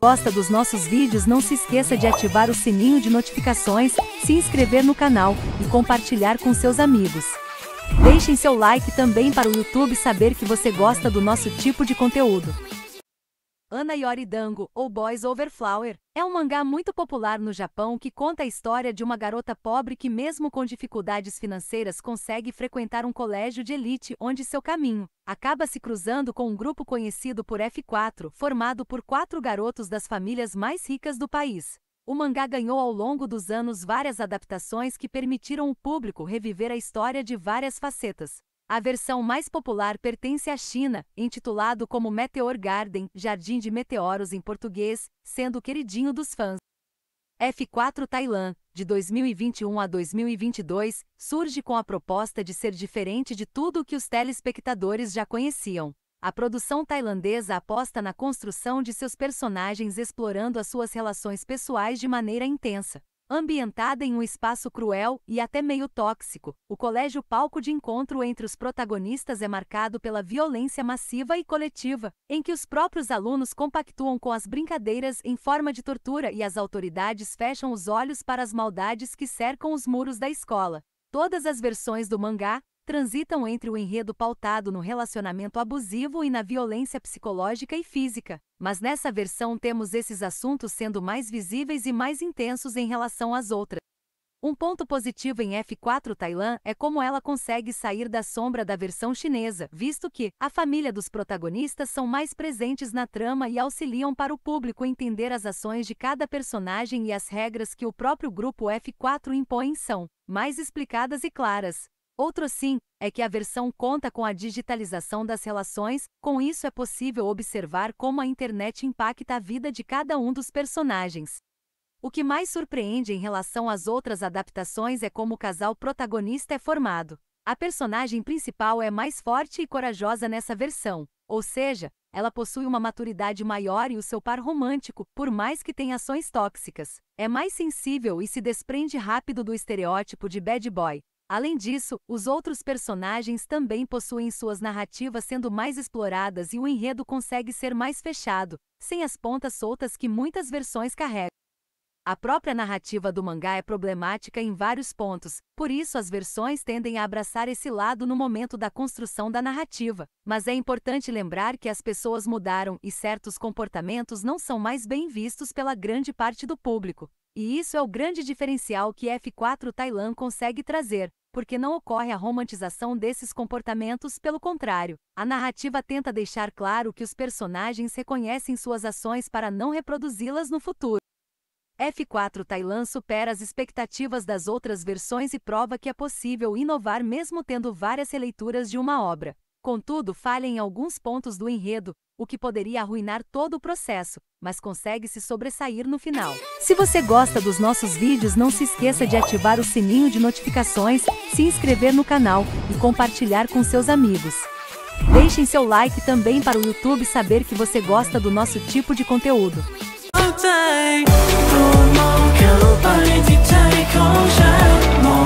gosta dos nossos vídeos não se esqueça de ativar o sininho de notificações, se inscrever no canal e compartilhar com seus amigos. Deixem seu like também para o YouTube saber que você gosta do nosso tipo de conteúdo. Ana Yori Dango, ou Boys Over Flower, é um mangá muito popular no Japão que conta a história de uma garota pobre que, mesmo com dificuldades financeiras, consegue frequentar um colégio de elite onde seu caminho acaba se cruzando com um grupo conhecido por F4, formado por quatro garotos das famílias mais ricas do país. O mangá ganhou ao longo dos anos várias adaptações que permitiram o público reviver a história de várias facetas. A versão mais popular pertence à China, intitulado como Meteor Garden, Jardim de Meteoros em português, sendo o queridinho dos fãs. F4 Thailand, de 2021 a 2022, surge com a proposta de ser diferente de tudo o que os telespectadores já conheciam. A produção tailandesa aposta na construção de seus personagens explorando as suas relações pessoais de maneira intensa. Ambientada em um espaço cruel e até meio tóxico, o colégio palco de encontro entre os protagonistas é marcado pela violência massiva e coletiva, em que os próprios alunos compactuam com as brincadeiras em forma de tortura e as autoridades fecham os olhos para as maldades que cercam os muros da escola. Todas as versões do mangá, transitam entre o enredo pautado no relacionamento abusivo e na violência psicológica e física, mas nessa versão temos esses assuntos sendo mais visíveis e mais intensos em relação às outras. Um ponto positivo em F4 Thailand é como ela consegue sair da sombra da versão chinesa, visto que a família dos protagonistas são mais presentes na trama e auxiliam para o público entender as ações de cada personagem e as regras que o próprio grupo F4 impõe são mais explicadas e claras, Outro sim é que a versão conta com a digitalização das relações, com isso é possível observar como a internet impacta a vida de cada um dos personagens. O que mais surpreende em relação às outras adaptações é como o casal protagonista é formado. A personagem principal é mais forte e corajosa nessa versão, ou seja, ela possui uma maturidade maior e o seu par romântico, por mais que tenha ações tóxicas, é mais sensível e se desprende rápido do estereótipo de bad boy. Além disso, os outros personagens também possuem suas narrativas sendo mais exploradas e o enredo consegue ser mais fechado, sem as pontas soltas que muitas versões carregam. A própria narrativa do mangá é problemática em vários pontos, por isso as versões tendem a abraçar esse lado no momento da construção da narrativa. Mas é importante lembrar que as pessoas mudaram e certos comportamentos não são mais bem vistos pela grande parte do público. E isso é o grande diferencial que F4 Thailand consegue trazer, porque não ocorre a romantização desses comportamentos, pelo contrário, a narrativa tenta deixar claro que os personagens reconhecem suas ações para não reproduzi-las no futuro. F4 Thailand supera as expectativas das outras versões e prova que é possível inovar mesmo tendo várias releituras de uma obra. Contudo, falha em alguns pontos do enredo, o que poderia arruinar todo o processo, mas consegue se sobressair no final. Se você gosta dos nossos vídeos, não se esqueça de ativar o sininho de notificações, se inscrever no canal e compartilhar com seus amigos. Deixem seu like também para o YouTube saber que você gosta do nosso tipo de conteúdo. ใจโปดมองเข้าไปที่ใจของฉัน